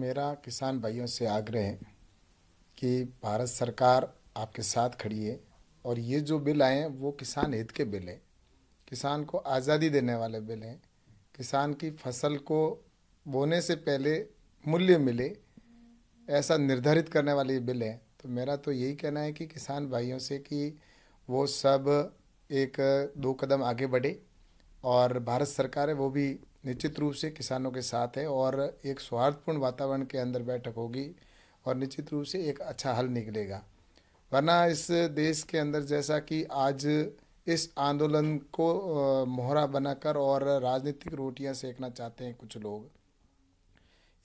मेरा किसान भाइयों से आग्रह है कि भारत सरकार आपके साथ खड़ी है और ये जो बिल आए हैं वो किसान हित के बिल हैं किसान को आज़ादी देने वाले बिल हैं किसान की फसल को बोने से पहले मूल्य मिले ऐसा निर्धारित करने वाले बिल हैं तो मेरा तो यही कहना है कि किसान भाइयों से कि वो सब एक दो कदम आगे बढ़े और भारत सरकार है वो भी निश्चित रूप से किसानों के साथ है और एक सौहार्दपूर्ण वातावरण के अंदर बैठक होगी और निश्चित रूप से एक अच्छा हल निकलेगा वरना इस देश के अंदर जैसा कि आज इस आंदोलन को मोहरा बनाकर और राजनीतिक रोटियां सेकना चाहते हैं कुछ लोग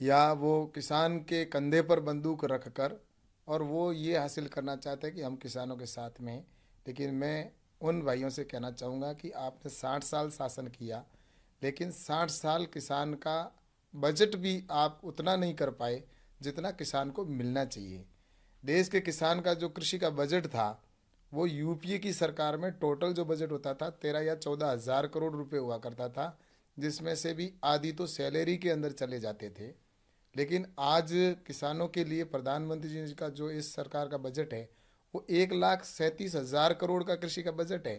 या वो किसान के कंधे पर बंदूक रख कर और वो ये हासिल करना चाहते हैं कि हम किसानों के साथ में लेकिन मैं उन भाइयों से कहना चाहूँगा कि आपने साठ साल शासन किया लेकिन साठ साल किसान का बजट भी आप उतना नहीं कर पाए जितना किसान को मिलना चाहिए देश के किसान का जो कृषि का बजट था वो यूपीए की सरकार में टोटल जो बजट होता था तेरह या चौदह हज़ार करोड़ रुपए हुआ करता था जिसमें से भी आधी तो सैलरी के अंदर चले जाते थे लेकिन आज किसानों के लिए प्रधानमंत्री जी का जो इस सरकार का बजट है वो एक लाख सैंतीस हज़ार करोड़ का कृषि का बजट है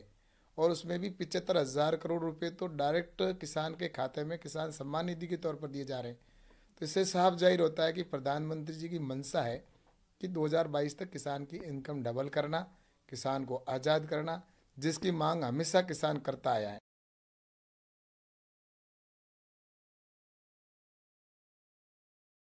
और उसमें भी पिचहत्तर हज़ार करोड़ रुपए तो डायरेक्ट किसान के खाते में किसान सम्मान निधि के तौर पर दिए जा रहे हैं तो इससे साफ जाहिर होता है कि प्रधानमंत्री जी की मंशा है कि 2022 तक किसान की इनकम डबल करना किसान को आज़ाद करना जिसकी मांग हमेशा किसान करता आया है